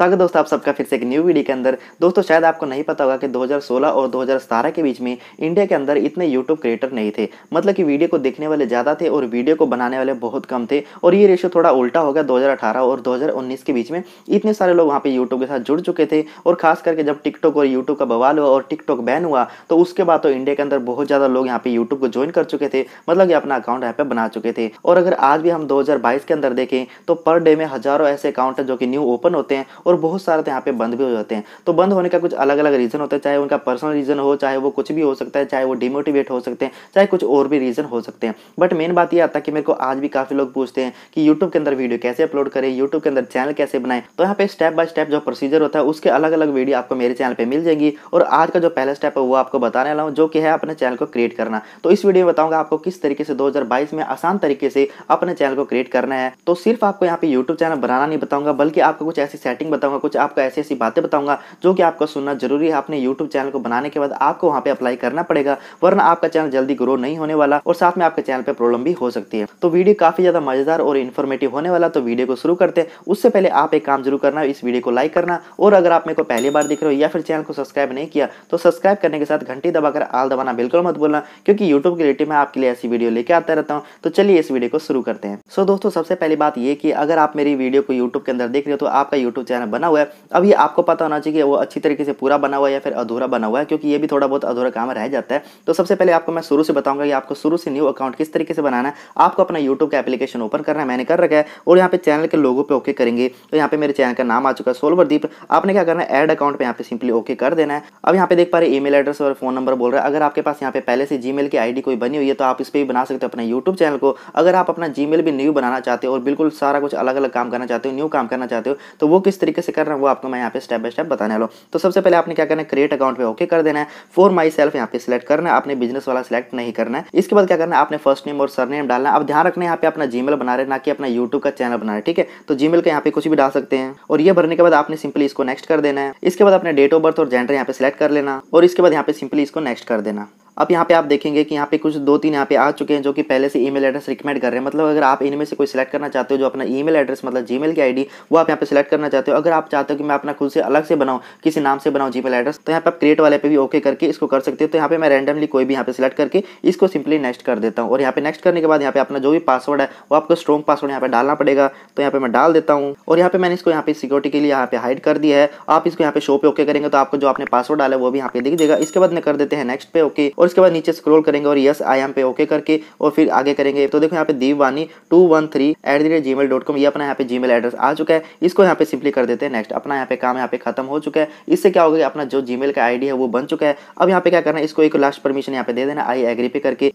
स्वागत दोस्तों आप सबका फिर से एक न्यू वीडियो के अंदर दोस्तों शायद आपको नहीं पता होगा कि 2016 और 2017 के बीच में इंडिया के अंदर इतने यूट्यूब क्रिएटर नहीं थे मतलब कि वीडियो को देखने वाले ज़्यादा थे और वीडियो को बनाने वाले बहुत कम थे और ये रेशियो थोड़ा उल्टा हो गया दो और दो के बीच में इतने सारे लोग वहाँ पर यूट्यूब के साथ जुड़ चुके थे और खास करके जब टिकटॉक और यूट्यूब का बवाल हुआ और टिकटॉक बैन हुआ तो उसके बाद तो इंडिया के अंदर बहुत ज़्यादा लोग यहाँ पे यूट्यूब को ज्वाइन कर चुके थे मतलब कि अपना अकाउंट यहाँ पर बना चुके थे और अगर आज भी हम दो के अंदर देखें तो पर डे में हज़ारों ऐसे अकाउंट हैं जो कि न्यू ओपन होते हैं और बहुत सारे तो यहाँ पे बंद भी हो जाते हैं तो बंद होने का कुछ अलग अलग रीज़न होता है चाहे उनका पर्सनल रीज़न हो चाहे वो कुछ भी हो सकता है चाहे वो डिमोटिवेट हो सकते हैं चाहे कुछ और भी रीज़न हो सकते हैं बट मेन बात ये आता है कि मेरे को आज भी काफ़ी लोग पूछते हैं कि यूट्यूब के अंदर वीडियो कैसे अपलोड करें यूट्यूब के अंदर चैनल कैसे बनाए तो यहाँ पे स्टेप बाय स्टेप जो प्रोसीजर होता है उसके अलग अलग वीडियो आपको मेरे चैनल पर मिल जाएगी और आज का जो पहला स्टेप है वो आपको बताने वाला हूँ जो कि है अपने चैनल को क्रिएट करना तो इस वीडियो में बताऊंगा आपको किस तरीके से दो में आसान तरीके से अपने चैनल को क्रिएट करना है तो सिर्फ आपको यहाँ पे यूट्यूब चैनल बनाना नहीं बताऊंगा बल्कि आपको कुछ ऐसी सेटिंग बताऊंगा कुछ आपको ऐसी ऐसी बातें बताऊंगा जो कि आपको सुनना जरूरी है अपने यूट्यूब चैनल को बनाने के बाद आपको वहाँ पे अप्लाई करना पड़ेगा वरना आपका चैनल जल्दी ग्रो नहीं होने वाला और साथ में आपके चैनल पर प्रॉब्लम भी हो सकती है तो वीडियो काफी ज्यादा मजेदार और इन्फॉर्मेटिव होने वाला तो वीडियो को शुरू करते हैं उससे पहले आप एक काम जरूर करना इस वीडियो को लाइक करना और अगर आप मेरे को पहली बार दिख रहे हो या फिर चैनल को सब्सक्राइब नहीं किया तो सब्सक्राइब करने के साथ घंटी दबाकर आल दबाना बिल्कुल मत बोलना क्योंकि यूट्यूब के रिलेटिव में आपके लिए ऐसी वीडियो लेके आता रहता हूँ तो चलिए इस वीडियो को शुरू करते हैं सो दोस्तों सबसे पहली बात ये कि अगर आप मेरी वीडियो को यूट्यूब के अंदर देख रहे हो तो आपका यूट्यूब चैनल डिज़ाइन बना हुआ है अब ये आपको पता होना चाहिए कि वो अच्छी तरीके से पूरा बना हुआ है या फिर अधूरा बना हुआ है क्योंकि ये भी थोड़ा बहुत अधूरा काम रह जाता है तो सबसे पहले आपको मैं शुरू से बताऊंगा कि आपको शुरू से न्यू अकाउंट किस तरीके से बनाना है आपको अपना यूट्यूब का एप्लीकेशन ओपन करना है मैंने कर रखा है और यहाँ पे चैनल के लोगों पर ओके करेंगे तो यहाँ पे मेरे चैनल का नाम आ चुका है सोलवरदीप आपने क्या करना है एड अकाउंट पर यहाँ पे सिंपली ओके कर देना है अब यहाँ पे देख पा रहे ई एड्रेस और फोन नंबर बोल रहे हैं अगर आपके पास यहाँ पे पहले से जी की आई कोई बनी हुई है तो आप इस पर भी बना सकते हो अपने यूट्यूब चैनल को अगर आप अपना जी भी न्यू बनाना चाहते हो और बिल्कुल सारा कुछ अलग अलग काम करना चाहते हो न्यू काम करना चाहते हो तो वो किस तरीके तरीके से कर रहा हूँ वो आपको तो मैं यहाँ पे स्टेप बाय स्टेप बताने वाला हूँ तो सबसे पहले आपने क्या करना है क्रिएट अकाउंट पे ओके कर देना है फॉर माई सेल्फ यहाँ पे सिलेक्ट करना है आपने बिजनेस वाला सिलेक्ट नहीं करना है इसके बाद क्या करना है आपने फर्स्ट नेम और सर नेम डालना है अब ध्यान रखना है यहाँ पे अपना जीमेल बना रहे ना कि अपना यूट्यूब का चैनल बना रहे ठीक है तो जी का यहाँ पे कुछ भी डाल सकते हैं और ये भरने के बाद आपने सिंपली इसको नेक्स्ट कर देना है इसके बाद अपने डेट ऑफ बर्थ और जेंडर यहाँ पे सिलेक्ट कर लेना और इसके बाद यहाँ पे सिंपली इसको नेक्स्ट कर देना अब यहाँ पे आप देखेंगे कि यहाँ पे कुछ दो तीन यहाँ पे आ चुके हैं जो कि पहले से ईमेल एड्रेस रिकमेंड कर रहे हैं मतलब अगर आप इनमें से कोई सिलेक्ट करना चाहते हो जो अपना ईमेल एड्रेस मतलब जीमेल की आईडी वो आप यहाँ पे सिलेक्ट करना चाहते हो अगर आप चाहते हो कि मैं अपना खुद से अलग से बनाऊँ किसी नाम से बनाऊँ जी एड्रेस तो यहाँ पर आप क्रिएट वाले पे भी ओके करके इसको कर सकते हो तो यहाँ पे मैं रैंडमली कोई भी यहाँ पे सिलेक्ट करके इसको सिंपली नेक्स्ट कर देता हूँ और यहाँ पे नेक्स्ट करने के बाद यहाँ पे अपना जो भी पासवर्ड है वो आपको स्ट्रॉन्ग पासवर्ड यहाँ पे डालना पड़ेगा तो यहाँ पे मैं डाल देता हूँ और यहाँ पे मैंने इसको यहाँ पे सिक्योरिटी के लिए यहाँ पे हाइड कर दिया है आप इसको यहाँ पे शो पे ओके करेंगे तो आपको जो आपने पासवर्ड डाला है वो भी यहाँ पे दिख देगा इसके बाद मैं कर देते हैं नेक्स्ट पे ओके और उसके बाद नीचे स्क्रोल करेंगे और यस आई एम पे ओके करके और फिर आगे करेंगे तो देखो यहाँ पे Vani two one three at the rate Gmail dot com ये अपना यहाँ पे जी मेल एड्रेस आ चुका है इसको यहाँ पे सिंपली कर देते हैं नेक्स्ट अपना यहाँ पे काम यहाँ पे खत्म हो चुका है इससे क्या होगा अपना जो जी का आई है वो बन चुका है अब यहाँ पे क्या करना है इसको एक लास्ट परमिशन यहाँ पे दे देना आई एग्री पे करके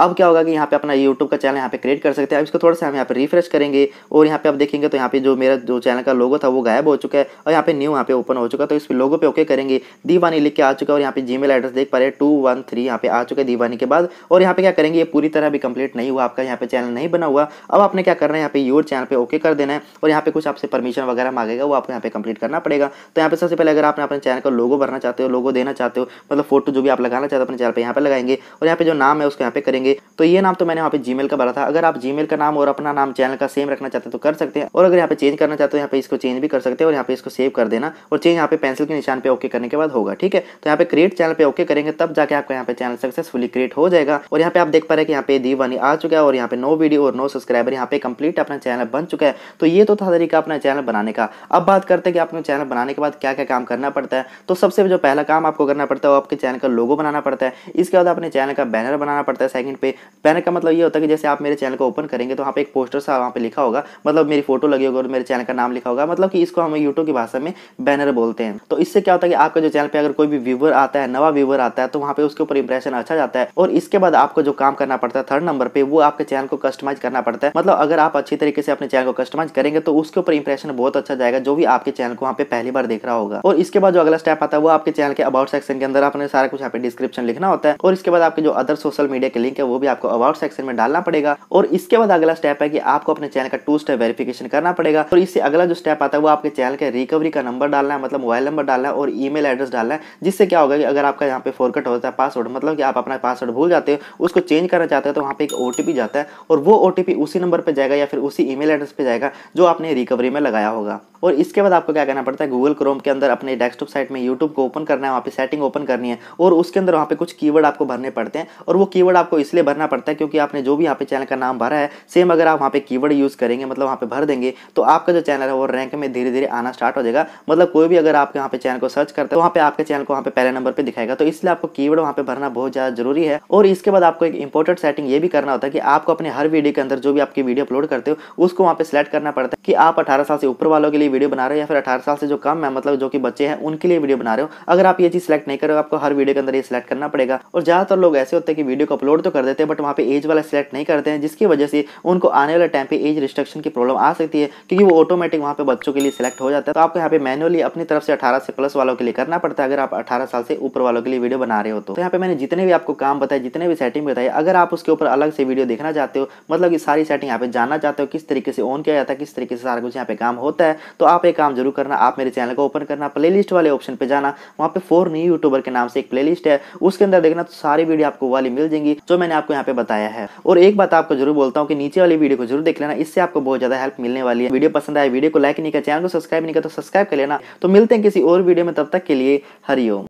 अब क्या होगा कि यहाँ पे अपना यूट्यूब का चैनल यहाँ पे क्रिएट कर सकते हैं अब इसको थोड़ा सा हम यहाँ पे रिफ्रेश करेंगे और यहाँ पे आप देखेंगे तो यहाँ पे जो मेरा जो चैनल का लोगो था वो गायब हो चुका है और यहाँ पे न्यू यहाँ पे ओपन हो चुका है तो इस लोगो पे ओके करेंगे दीवानी लिख के आ चुका है और यहाँ पे जी एड्रेस देख पा रहे टू वन थ्री यहाँ पे आ चुका है दीवानी के बाद और यहाँ पे क्या करेंगे ये पूरी तरह भी कंप्लीट नहीं हुआ आपका यहाँ पे चैनल नहीं बना हुआ अब आपने क्या करना है यहाँ पे योर चैनल पर ओके कर देना है और यहाँ पे कुछ आपसे परमिशन वगैरह मांगेगा वो आपको यहाँ पे कंप्लीट करना पड़ेगा तो यहाँ पे सबसे पहले अगर आपने अपने चैनल का लोगो भरना चाहते हो लोगो देना चाहते हो मतलब फोटो जो भी आप लगाना चाहते हो अपने चैनल पर यहाँ पर लगाएंगे और यहाँ पे जो नाम है उसको यहाँ पे करेंगे जाएंगे तो ये नाम तो मैंने यहाँ पे जी का भरा था अगर आप जी का नाम और अपना नाम चैनल का सेम रखना चाहते हैं तो कर सकते हैं और अगर यहाँ पे चेंज करना चाहते हो यहाँ पे इसको चेंज भी कर सकते हैं और यहाँ पे इसको सेव कर देना और चेंज यहाँ पे पेंसिल के निशान पे ओके करने के बाद होगा ठीक है तो यहाँ पे क्रिएट चैनल पे ओके करेंगे तब जाके आपको यहाँ पे चैनल सक्सेसफुली क्रिएट हो जाएगा और यहाँ पे आप देख पा रहे हैं कि यहाँ पे दीवानी आ चुका है और यहाँ पे नो वीडियो और नो सब्सक्राइबर यहाँ पे कंप्लीट अपना चैनल बन चुका है तो ये तो था तरीका अपना चैनल बनाने का अब बात करते हैं कि आपको चैनल बनाने के बाद क्या क्या काम करना पड़ता है तो सबसे जो पहला काम आपको करना पड़ता है वो आपके चैनल का लोगो बनाना पड़ता है इसके बाद अपने चैनल का बैनर बनाना पड़ता है सेकंड कमेंट पे बैनर का मतलब ये होता है कि जैसे आप मेरे चैनल को ओपन करेंगे तो वहाँ पे एक पोस्टर सा वहाँ पे लिखा होगा मतलब मेरी फोटो लगी होगी और मेरे चैनल का नाम लिखा होगा मतलब कि इसको हम यूट्यूब की भाषा में बैनर बोलते हैं तो इससे क्या होता है कि आपका जो चैनल पर अगर कोई भी व्यूवर आता है नवा व्यूवर आता है तो वहाँ पे उसके ऊपर इंप्रेशन अच्छा जाता है और इसके बाद आपको जो काम करना पड़ता है थर्ड नंबर पर वो आपके चैनल को कस्टमाइज करना पड़ता है मतलब अगर आप अच्छी तरीके से अपने चैनल को कस्टमाइज करेंगे तो उसके ऊपर इंप्रेशन बहुत अच्छा जाएगा जो भी आपके चैनल को वहाँ पे पहली बार देख रहा होगा और इसके बाद जो अगला स्टेप आता है वो आपके चैनल के अबाउट सेक्शन के अंदर आपने सारा कुछ यहाँ पे डिस्क्रिप्शन लिखना होता है और इसके बाद आपके जो अदर सोशल मीडिया के लिंक है है वो भी आपको अबाउट सेक्शन में डालना पड़ेगा और इसके बाद अगला स्टेप है कि आपको अपने चैनल का टू स्टेप वेरिफिकेशन करना पड़ेगा और इससे अगला जो स्टेप आता है वो आपके चैनल के रिकवरी का नंबर डालना है मतलब मोबाइल नंबर डालना है और ई एड्रेस डालना है जिससे क्या होगा कि अगर आपका यहाँ पे फोरकट होता है पासवर्ड मतलब कि आप अपना पासवर्ड भूल जाते हो उसको चेंज करना चाहते हो तो वहाँ पे एक ओ जाता है और वो ओ उसी नंबर पर जाएगा या फिर उसी ई एड्रेस पर जाएगा जो आपने रिकवरी में लगाया होगा और इसके बाद आपको क्या करना पड़ता है गूगल क्रोम के अंदर अपने डेस्कटॉप साइट में यूट्यूब को ओपन करना है वहाँ पे सेटिंग ओपन करनी है और उसके अंदर वहाँ पे कुछ कीवर्ड आपको भरने पड़ते हैं और वो कीवर्ड आपको इसलिए इसलिए भरना पड़ता है क्योंकि आपने जो भी यहाँ पे चैनल का नाम भरा है सेम अगर आप वहाँ पे कीवर्ड यूज़ करेंगे मतलब वहाँ पे भर देंगे तो आपका जो चैनल है वो रैंक में धीरे धीरे आना स्टार्ट हो जाएगा मतलब कोई भी अगर आपके यहाँ पे चैनल को सर्च करता है तो वहाँ पे आपके चैनल को वहाँ पे पहले नंबर पर दिखाएगा तो इसलिए आपको कीवर्ड वहाँ पे भरना बहुत ज़्यादा जरूरी है और इसके बाद आपको एक इंपॉर्टेंट सेटिंग ये भी करना होता है कि आपको अपने हर वीडियो के अंदर जो भी आपकी वीडियो अपलोड करते हो उसको वहाँ पे सिलेक्ट करना पड़ता है कि आप अठारह साल से ऊपर वालों के लिए वीडियो बना रहे हो या फिर अठारह साल से जो कम है मतलब जो कि बच्चे हैं उनके लिए वीडियो बना रहे हो अगर आप ये चीज़ सिलेक्ट नहीं करो आपको हर वीडियो के अंदर ये सिलेक्ट करना पड़ेगा और ज़्यादातर लोग ऐसे होते हैं कि वीडियो को अपलोड तो कर देते हैं बट वहाँ पे एज वाला सिलेक्ट नहीं करते हैं जिसकी वजह से उनको आने वाले टाइम पे एज रिस्ट्रिक्शन की प्रॉब्लम आ सकती है क्योंकि वो ऑटोमेटिक वहाँ पे बच्चों के लिए सिलेक्ट हो जाता है तो आपको यहाँ पे मैनुअली अपनी तरफ से अठारह से प्लस वालों के लिए करना पड़ता है अगर आप अठारह साल से ऊपर वालों के लिए वीडियो बना रहे हो तो।, तो यहाँ पे मैंने जितने भी आपको काम बताए जितने भी सेटिंग बताई अगर आप उसके ऊपर अलग से वीडियो देखना चाहते हो मतलब कि सारी सेटिंग यहाँ पे जानना चाहते हो किस तरीके से ऑन किया जाता है किस तरीके से सारा कुछ यहाँ पे काम होता है तो आप एक काम जरूर करना आप मेरे चैनल को ओपन करना प्ले वाले ऑप्शन पे जाना वहाँ पे फोर न्यू यूट्यूबर के नाम से एक प्ले है उसके अंदर देखना तो सारी वीडियो आपको वाली मिल जाएंगी जो मैं मैंने आपको यहाँ पे बताया है और एक बात आपको जरूर बोलता हूँ कि नीचे वाली वीडियो को जरूर देख लेना इससे आपको बहुत ज्यादा हेल्प मिलने वाली है वीडियो पसंद आए वीडियो को लाइक नहीं कर चैनल को सब्सक्राइब नहीं कर तो सब्सक्राइब कर लेना तो मिलते हैं किसी और वीडियो में तब तक के लिए हरिओम